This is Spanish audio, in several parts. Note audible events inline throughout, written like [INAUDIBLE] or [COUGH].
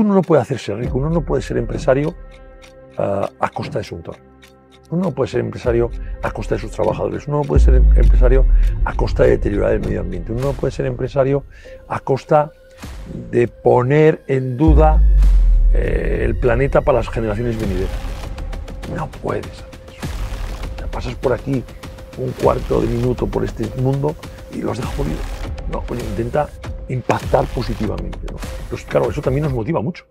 uno no puede hacerse rico, uno no puede ser empresario ah, a costa de su autor, Uno no puede ser empresario a costa de sus trabajadores, uno no puede ser empresario a costa de deteriorar el medio ambiente, uno no puede ser empresario a costa de poner en duda eh, el planeta para las generaciones venideras. No puedes hacer eso. Te pasas por aquí un cuarto de minuto por este mundo y los dejas jodidos. No, intenta impactar positivamente. Pues claro, eso también nos motiva mucho.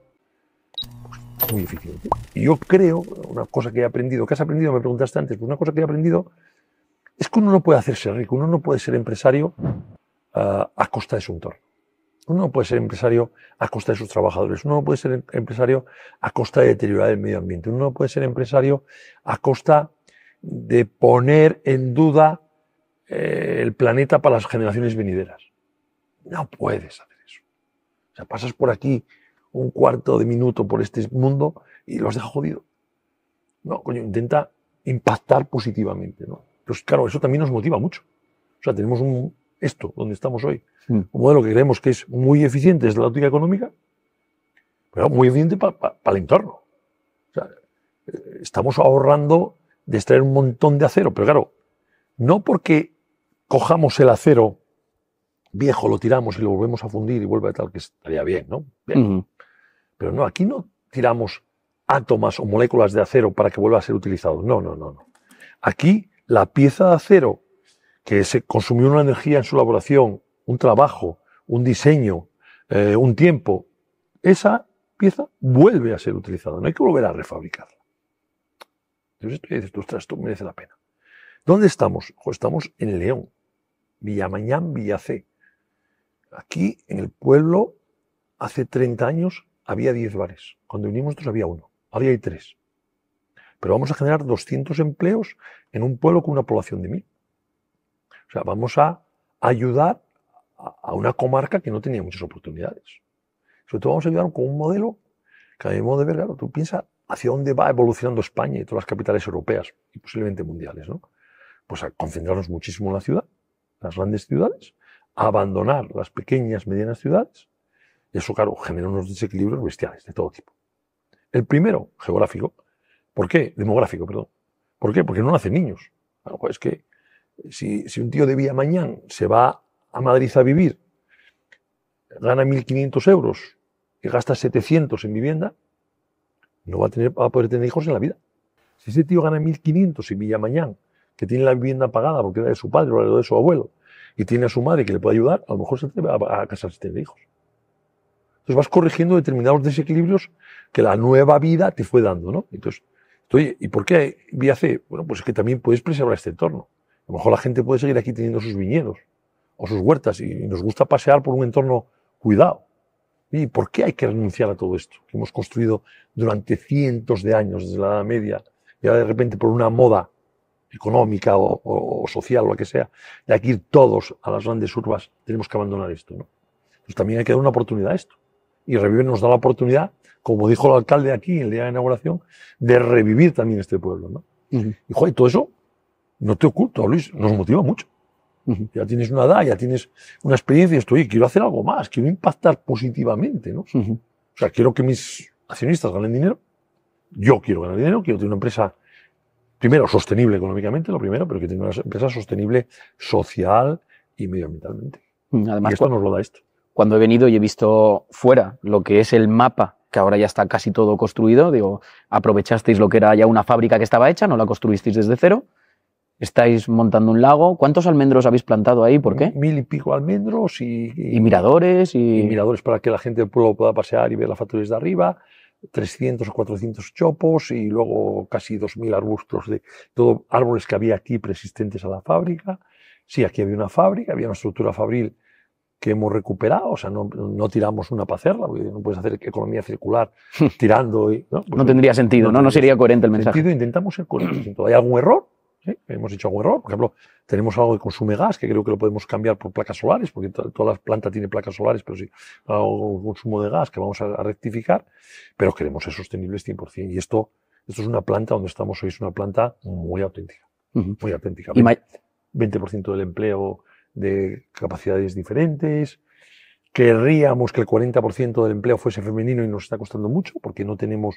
muy eficiente. ¿eh? Y yo creo, una cosa que he aprendido, que has aprendido? Me preguntaste antes, pues una cosa que he aprendido es que uno no puede hacerse rico, uno no puede ser empresario eh, a costa de su entorno. Uno no puede ser empresario a costa de sus trabajadores, uno no puede ser empresario a costa de deteriorar el medio ambiente, uno no puede ser empresario a costa de poner en duda eh, el planeta para las generaciones venideras. No puedes hacer eso. O sea, pasas por aquí un cuarto de minuto por este mundo y lo has dejado jodido. No, coño, intenta impactar positivamente, ¿no? Pues claro, eso también nos motiva mucho. O sea, tenemos un, esto, donde estamos hoy, hmm. un modelo que creemos que es muy eficiente desde la óptica económica, pero muy eficiente para el entorno. O sea, eh, estamos ahorrando de extraer un montón de acero, pero claro, no porque cojamos el acero viejo lo tiramos y lo volvemos a fundir y vuelve a tal, que estaría bien, ¿no? Pero no, aquí no tiramos átomos o moléculas de acero para que vuelva a ser utilizado. No, no, no, no. Aquí la pieza de acero que se consumió una energía en su elaboración, un trabajo, un diseño, eh, un tiempo, esa pieza vuelve a ser utilizada. No hay que volver a refabricarla. Entonces tú dices, ostras, esto merece la pena. ¿Dónde estamos? estamos en León, Villamañán, Villacé. Aquí, en el pueblo, hace 30 años había 10 bares. Cuando vinimos nosotros había uno. Ahora hay tres. Pero vamos a generar 200 empleos en un pueblo con una población de mil. O sea, vamos a ayudar a una comarca que no tenía muchas oportunidades. Sobre todo vamos a ayudar con un modelo que a mi modo de ver, claro, tú piensas hacia dónde va evolucionando España y todas las capitales europeas y posiblemente mundiales, ¿no? Pues a concentrarnos muchísimo en la ciudad, las grandes ciudades, abandonar las pequeñas medianas ciudades. eso, claro, genera unos desequilibrios bestiales de todo tipo. El primero, geográfico. ¿Por qué? Demográfico, perdón. ¿Por qué? Porque no nacen niños. Pues es que eh, si, un tío de Mañán se va a Madrid a vivir, gana 1.500 euros y gasta 700 en vivienda, no va a, tener, va poder tener hijos en la vida. Si ese tío gana 1.500 en Villamañán, que tiene la vivienda pagada porque era de su padre o de su abuelo, y tiene a su madre que le puede ayudar, a lo mejor se atreve a, a casarse y hijos. Entonces vas corrigiendo determinados desequilibrios que la nueva vida te fue dando, ¿no? Entonces, ¿y por qué vía C? Bueno, pues es que también puedes preservar este entorno. A lo mejor la gente puede seguir aquí teniendo sus viñedos o sus huertas y, nos gusta pasear por un entorno cuidado. ¿Y por qué hay que renunciar a todo esto que hemos construido durante cientos de años desde la Edad Media y ahora de repente por una moda económica o, social o lo que sea, de aquí ir todos a las grandes urbas, tenemos que abandonar esto. ¿no? Pues también hay que dar una oportunidad a esto. Y Revive nos da la oportunidad, como dijo el alcalde aquí en el día de inauguración, de revivir también este pueblo. ¿no? Y, todo eso, no te oculto, Luis, nos motiva mucho. Ya tienes una edad, ya tienes una experiencia, y quiero hacer algo más, quiero impactar positivamente. ¿no? O sea, quiero que mis accionistas ganen dinero, yo quiero ganar dinero, quiero tener una empresa primero, sostenible económicamente, lo primero, pero que tenga una empresa sostenible social y medioambientalmente. Además, y nos lo da esto. Cuando he venido y he visto fuera lo que es el mapa, que ahora ya está casi todo construido, digo, aprovechasteis lo que era ya una fábrica que estaba hecha, no la construisteis desde cero, estáis montando un lago. ¿Cuántos almendros habéis plantado ahí? ¿Por qué? Mil y pico almendros y... Y, miradores y... miradores para que la gente del pueblo pueda pasear y ver las factorías de arriba. 300 o 400 chopos y luego casi 2.000 arbustos de todo árboles que había aquí preexistentes a la fábrica. Sí, aquí había una fábrica, había una estructura fabril que hemos recuperado, o sea, no, tiramos una pacerla, porque no puedes hacer economía circular [LAUGHS] tirando. ¿no? tendría sentido, ¿no? No, sería coherente el mensaje. Sentido, intentamos ser coherentes. Hay algún error, ¿sí? Hemos algún error, por ejemplo, tenemos algo que consume gas, que creo que lo podemos cambiar por placas solares, porque toda la planta tiene placas solares, pero sí, algo consumo de gas que vamos a, rectificar, pero queremos ser sostenibles 100%. Y esto, esto es una planta donde estamos hoy, es una planta muy auténtica, muy auténtica. 20% del empleo de capacidades diferentes, querríamos que el 40% del empleo fuese femenino y nos está costando mucho porque no tenemos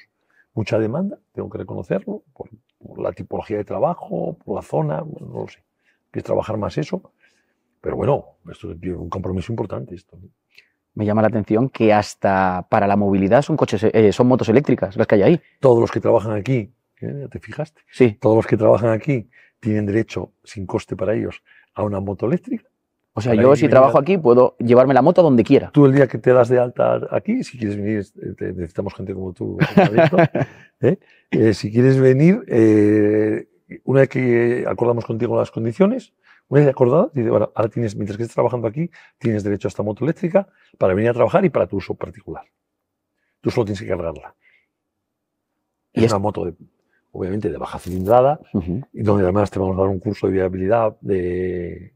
mucha demanda, tengo que reconocerlo, por, la tipología de trabajo, por la zona, no lo sé. Quieres trabajar más eso, pero bueno, esto es un compromiso importante. Esto. Me llama la atención que hasta para la movilidad son, coches, eh, son motos eléctricas las que hay ahí. Todos los que trabajan aquí, ¿eh? ¿te fijaste? Sí. Todos los que trabajan aquí tienen derecho, sin coste para ellos, a una moto eléctrica o sea, yo si trabajo aquí puedo llevarme la moto donde quiera. Tú el día que te das de alta aquí, si quieres venir, eh, necesitamos gente como tú. [LAUGHS] ¿eh? Eh, si quieres venir, una vez que acordamos contigo las condiciones, una vez acordado, dice, bueno, ahora tienes, mientras que estés trabajando aquí, tienes derecho a esta moto eléctrica para venir a trabajar y para tu uso particular. Tú solo tienes que cargarla. Y es, una moto de obviamente de baja cilindrada, y donde además te vamos a dar un curso de viabilidad de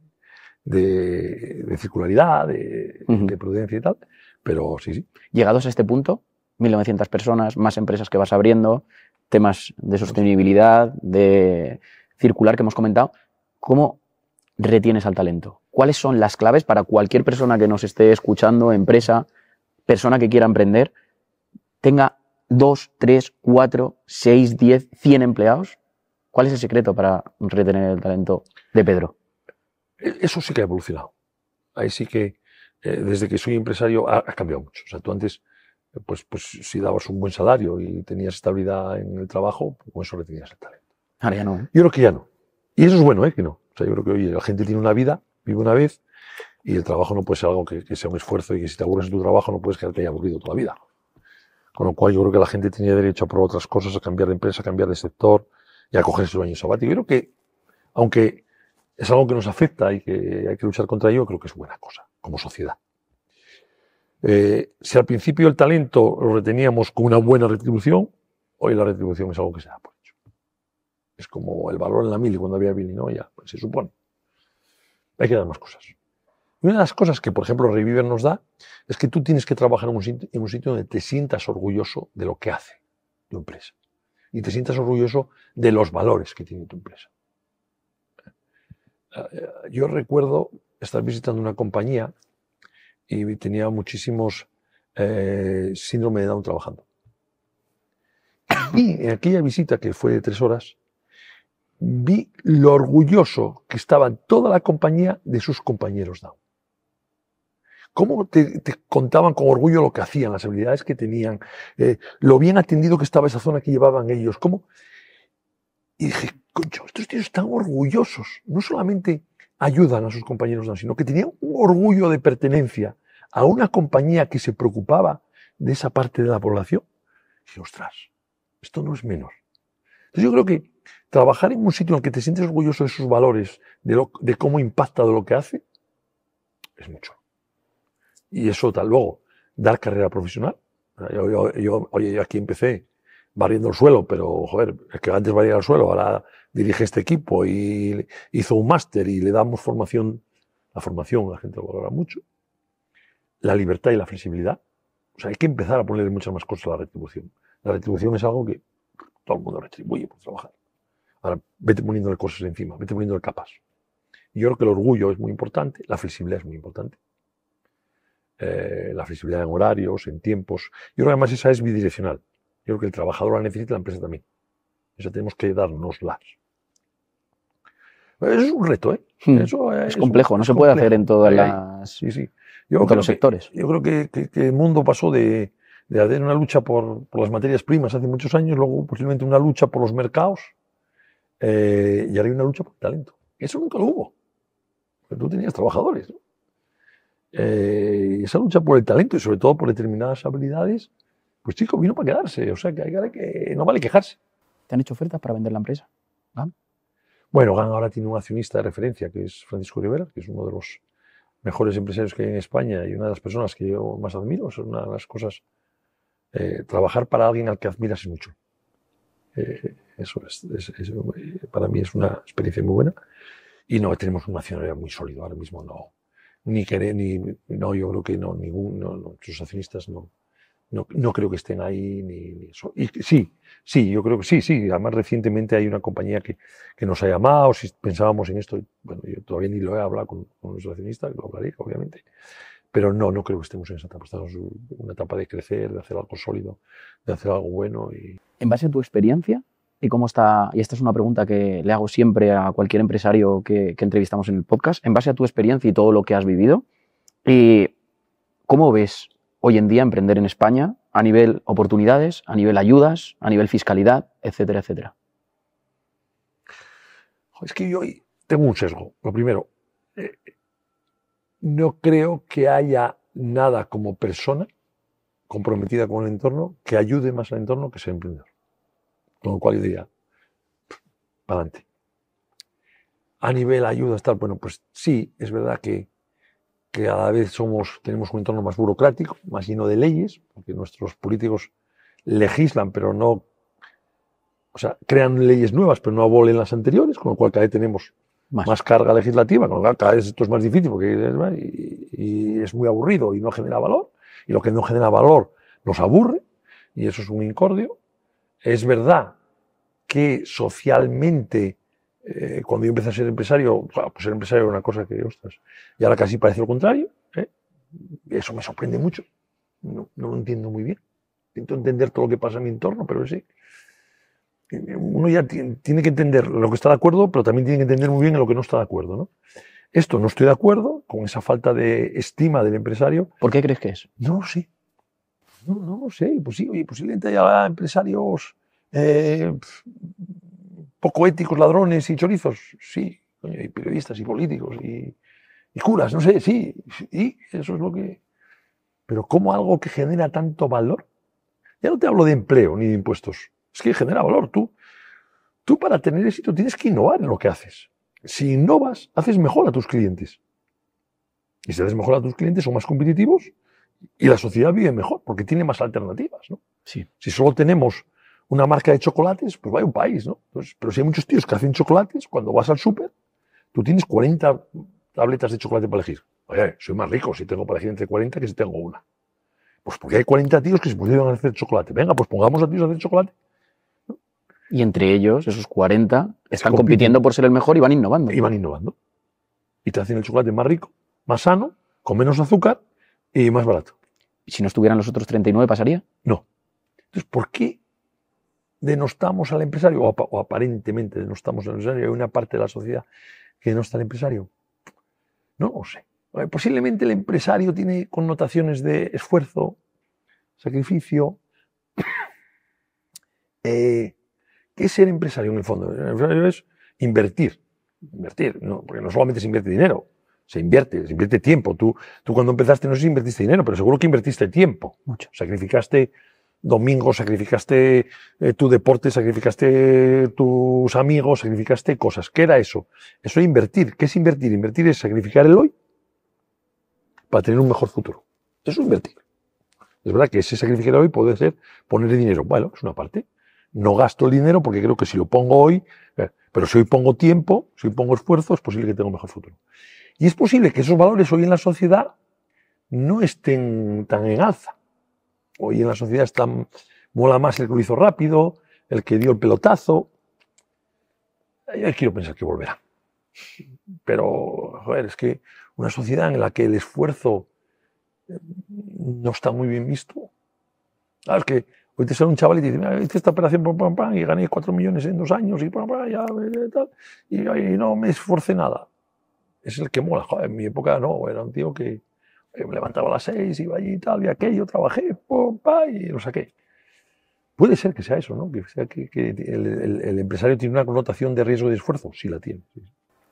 de, circularidad, de, de, prudencia y tal. Pero sí, sí. Llegados a este punto, 1.900 personas, más empresas que vas abriendo, temas de pues sostenibilidad, de circular que hemos comentado, ¿cómo retienes al talento? ¿Cuáles son las claves para cualquier persona que nos esté escuchando, empresa, persona que quiera emprender, tenga dos, tres, cuatro, 6, diez, 100 empleados? ¿Cuál es el secreto para retener el talento de Pedro? Eso sí que ha evolucionado. Ahí sí que, eh, desde que soy empresario, ha, cambiado mucho. O sea, tú antes, eh, pues, pues si dabas un buen salario y tenías estabilidad en el trabajo, pues eso le tenías el talento. Ahora ya no. ¿eh? Yo creo que ya no. Y eso es bueno, ¿eh? Que no. O sea, yo creo que, hoy la gente tiene una vida, vive una vez, y el trabajo no puede ser algo que, sea un esfuerzo y que si te aburres en tu trabajo no puedes quedarte ahí aburrido toda la vida. Con lo cual yo creo que la gente tenía derecho a probar otras cosas, a cambiar de empresa, a cambiar de sector y a coger su año sabático. Yo creo que, aunque es algo que nos afecta y que hay que luchar contra ello, creo que es buena cosa como sociedad. Eh, si al principio el talento lo reteníamos con una buena retribución, hoy la retribución es algo que se da por hecho. Es como el valor en la y cuando había y ¿no? Ya, pues se supone. Hay que dar más cosas. una de las cosas que, por ejemplo, Reviver nos da es que tú tienes que trabajar en un, en un sitio donde te sientas orgulloso de lo que hace tu empresa y te sientas orgulloso de los valores que tiene tu empresa. Ah, eh, yo recuerdo estar visitando una compañía y tenía muchísimos eh, síndrome de Down trabajando. Y en aquella visita, que fue de tres horas, vi lo orgulloso que estaba toda la compañía de sus compañeros Down. Cómo te, contaban con orgullo lo que hacían, las habilidades que tenían, eh, lo bien atendido que estaba esa zona que llevaban ellos. Cómo... Y dije, estos tíos están orgullosos. No solamente ayudan a sus compañeros, sino que tenían un orgullo de pertenencia a una compañía que se preocupaba de esa parte de la población. Y ostras, esto no es menos. Entonces yo creo que trabajar en un sitio en el que te sientes orgulloso de sus valores, de, cómo impacta, de lo que hace, es mucho. Y eso, tal, luego, dar carrera profesional. oye, yo aquí empecé barriendo el suelo, pero joder, es que antes barría el suelo, ahora dirige este equipo y hizo un máster y le damos formación. La formación la gente lo valora mucho. La libertad y la flexibilidad. O sea, hay que empezar a ponerle muchas más cosas a la retribución. La retribución es algo que todo el mundo retribuye por trabajar. Ahora, vete poniéndole cosas encima, vete poniéndole capas. Yo creo que el orgullo es muy importante, la flexibilidad es muy importante. Eh, la flexibilidad en horarios, en tiempos. Yo creo que además esa es bidireccional. Yo creo que el trabajador la necesita y la empresa también. Eso tenemos que las. Es un reto, ¿eh? Hmm. es, complejo, no se puede hacer en todas las. Sí, sí. Yo todos los sectores. yo creo que, el mundo pasó de, hacer una lucha por, las materias primas hace muchos años, luego posiblemente una lucha por los mercados, eh, y ahora hay una lucha por el talento. Eso nunca lo hubo. Pero tú tenías trabajadores. Eh, esa lucha por el talento y sobre todo por determinadas habilidades pues chico, vino para quedarse, o sea que, no vale quejarse. ¿Te han hecho ofertas para vender la empresa? Bueno, GAN ahora tiene un accionista de referencia, que es Francisco Rivera, que es uno de los mejores empresarios que hay en España y una de las personas que yo más admiro. Es una de las cosas. Eh, trabajar para alguien al que admiras mucho. Eh, eso es, para mí es una experiencia muy buena. Y no, tenemos una accionario muy sólido ahora mismo, no. Ni querer, ni. No, yo creo que no, ningún. No, accionistas no. No, creo que estén ahí ni, eso. Y sí, sí, yo creo que sí, sí. Además, recientemente hay una compañía que, nos ha llamado, si pensábamos en esto, bueno, yo todavía ni lo he hablado con, los accionistas, lo hablaré, obviamente. Pero no, no creo que estemos en esa etapa. Estamos en una etapa de crecer, de hacer algo sólido, de hacer algo bueno. Y... En base a tu experiencia, y cómo está, y esta es una pregunta que le hago siempre a cualquier empresario que, entrevistamos en el podcast, en base a tu experiencia y todo lo que has vivido, y ¿cómo ves hoy en día emprender en España a nivel oportunidades, a nivel ayudas, a nivel fiscalidad, etcétera, etcétera? Es que yo tengo un sesgo. Lo primero, eh, no creo que haya nada como persona comprometida con el entorno que ayude más al entorno que ser emprendedor. Con lo cual yo diría, para adelante. A nivel ayudas, tal, bueno, pues sí, es verdad que que cada vez somos, tenemos un entorno más burocrático, más lleno de leyes, porque nuestros políticos legislan, pero no, o sea, crean leyes nuevas, pero no abolen las anteriores, con lo cual cada vez tenemos más, carga legislativa, con lo cual cada vez esto es más difícil porque y es muy aburrido y no genera valor, y lo que no genera valor nos aburre, y eso es un incordio. Es verdad que socialmente eh, cuando yo empecé a ser empresario, pues ser empresario era una cosa que, ostras, y ahora casi parece lo contrario. ¿eh? Eso me sorprende mucho. No, lo entiendo muy bien. Intento entender todo lo que pasa en mi entorno, pero sí. Uno ya tiene que entender lo que está de acuerdo, pero también tiene que entender muy bien lo que no está de acuerdo. ¿no? Esto no estoy de acuerdo con esa falta de estima del empresario. ¿Por qué crees que es? No lo sé. No, lo sé. Pues sí, oye, posiblemente haya empresarios eh, poco éticos, ladrones y chorizos, sí, coño, y periodistas y políticos y, curas, no sé, sí, y eso es lo que... Pero ¿cómo algo que genera tanto valor? Ya no te hablo de empleo ni de impuestos, es que genera valor tú. Tú para tener éxito tienes que innovar en lo que haces. Si innovas, haces mejor a tus clientes. Y si haces mejor a tus clientes, son más competitivos y la sociedad vive mejor porque tiene más alternativas. ¿no? Sí. Si solo tenemos una marca de chocolates, pues vaya un país, ¿no? pero si hay muchos tíos que hacen chocolates, cuando vas al súper, tú tienes 40 tabletas de chocolate para elegir. Oye, soy más rico si tengo para elegir entre 40 que si tengo una. Pues porque hay 40 tíos que se a hacer chocolate. Venga, pues pongamos a tíos a hacer chocolate. Y entre ellos, esos 40, están compitiendo por ser el mejor y van innovando. Y van innovando. Y te hacen el chocolate más rico, más sano, con menos azúcar y más barato. ¿Y si no estuvieran los otros 39, pasaría? No. Entonces, ¿por qué denostamos al empresario, o, aparentemente denostamos al empresario, hay una parte de la sociedad que denosta al empresario. No sé. Eh, posiblemente el empresario tiene connotaciones de esfuerzo, sacrificio. [COUGHS] Eh, ¿Qué es ser empresario en el fondo? El empresario es invertir. Invertir, no, porque no solamente se invierte dinero, se invierte, se invierte tiempo. Tú, tú cuando empezaste no sé si invertiste dinero, pero seguro que invertiste tiempo. Mucho. Sacrificaste domingo, sacrificaste eh, tu deporte, sacrificaste tus amigos, sacrificaste cosas. ¿Qué era eso? Eso es invertir. ¿Qué es invertir? Invertir es sacrificar el hoy para tener un mejor futuro. Eso es invertir. Es verdad que ese sacrificar hoy puede ser poner dinero. Bueno, es una parte. No gasto el dinero porque creo que si lo pongo hoy, eh, pero si hoy pongo tiempo, si hoy pongo esfuerzo, es posible que tenga un mejor futuro. Y es posible que esos valores hoy en la sociedad no estén tan en alza hoy en la sociedad está, mola más el que lo hizo rápido, el que dio el pelotazo. Ahí quiero pensar que volverá. Pero, joder, es que una sociedad en la que el esfuerzo eh, no está muy bien visto. Claro, es que hoy te sale un chaval y te dice, hice esta operación y gané 4 millones en dos años y ya, eh, eh, y no me esforcé nada. Es el que mola. en mi época no, era un tío que, eh, me levantaba a las seis, iba allí y tal, y aquello, trabajé, pum, y lo saqué. Puede ser que sea eso, ¿no? Que, sea que, el, empresario tiene una connotación de riesgo de esfuerzo, sí la tiene.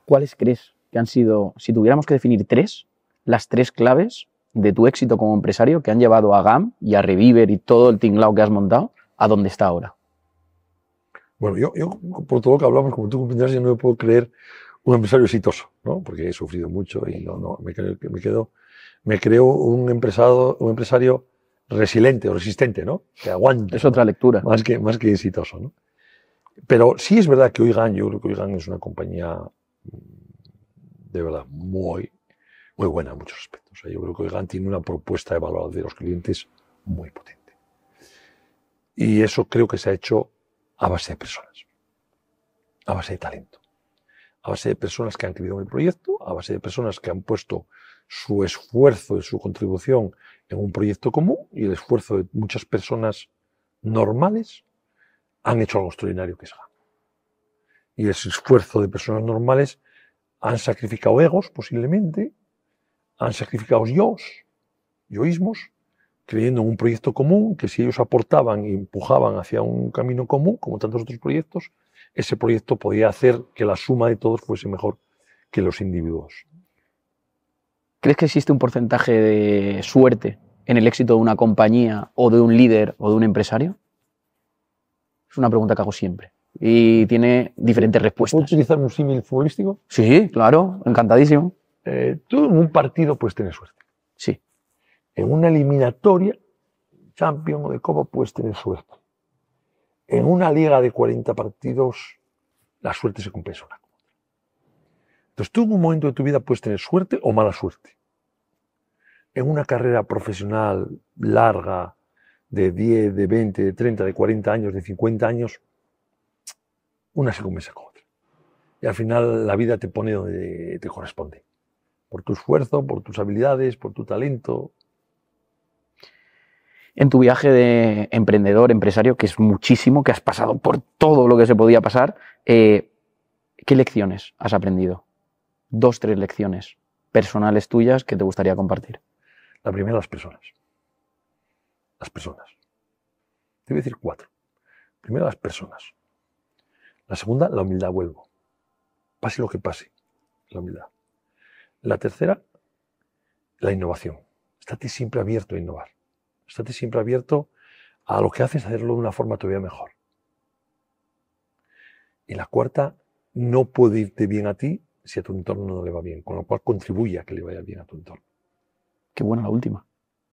¿Cuáles crees que han sido, si tuviéramos que definir tres, las tres claves de tu éxito como empresario que han llevado a GAM y a Reviver y todo el tinglao que has montado a donde está ahora? Bueno, yo, yo por todo lo que hablamos, como tú comprenderás, yo no me puedo creer un empresario exitoso, ¿no? porque he sufrido mucho y no, no, me, creo, me quedo, me creo un, un empresario resiliente o resistente, ¿no? que aguante. Es otra lectura. Más que, más que exitoso. ¿no? Pero sí es verdad que Oigan, yo creo que Oigan es una compañía mm, de verdad muy, muy buena en muchos aspectos. yo creo que Oigan tiene una propuesta de valor de los clientes muy potente. Y eso creo que se ha hecho a base de personas, a base de talento a base de personas que han creído en el proyecto, a base de personas que han puesto su esfuerzo y su contribución en un proyecto común y el esfuerzo de muchas personas normales han hecho algo extraordinario que es Y ese esfuerzo de personas normales han sacrificado egos posiblemente, han sacrificado yo yoísmos, creyendo en un proyecto común que si ellos aportaban y empujaban hacia un camino común, como tantos otros proyectos, ese proyecto podía hacer que la suma de todos fuese mejor que los individuos. ¿Crees que existe un porcentaje de suerte en el éxito de una compañía o de un líder o de un empresario? Es una pregunta que hago siempre y tiene diferentes respuestas. ¿Puedo utilizar un símil futbolístico? Sí, claro, encantadísimo. Eh, tú en un partido puedes tener suerte. Sí. En una eliminatoria, champion o de copa, puedes tener suerte en una liga de 40 partidos, la suerte se compensa una con Entonces tú en un momento de tu vida puedes tener suerte o mala suerte. En una carrera profesional larga, de 10, de 20, de 30, de 40 años, de 50 años, una se compensa con otra. Y al final la vida te pone donde te corresponde. Por tu esfuerzo, por tus habilidades, por tu talento, en tu viaje de emprendedor, empresario, que es muchísimo, que has pasado por todo lo que se podía pasar, eh, ¿qué lecciones has aprendido? Dos, tres lecciones personales tuyas que te gustaría compartir. La primera, las personas. Las personas. Te voy a decir cuatro. Primero, las personas. La segunda, la humildad, vuelvo. Pase lo que pase, la humildad. La tercera, la innovación. Estate siempre abierto a innovar. Estate siempre abierto a lo que haces, hacerlo de una forma todavía mejor. Y la cuarta, no puede irte bien a ti si a tu entorno no le va bien, con lo cual contribuye a que le vaya bien a tu entorno. Qué buena la última.